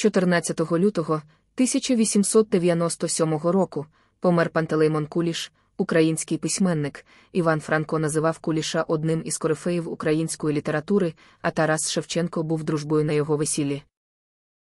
14 лютого 1897 року помер Пантелеймон Куліш, український письменник. Іван Франко називав Куліша одним із корифеїв української літератури, а Тарас Шевченко був дружбою на його весіллі.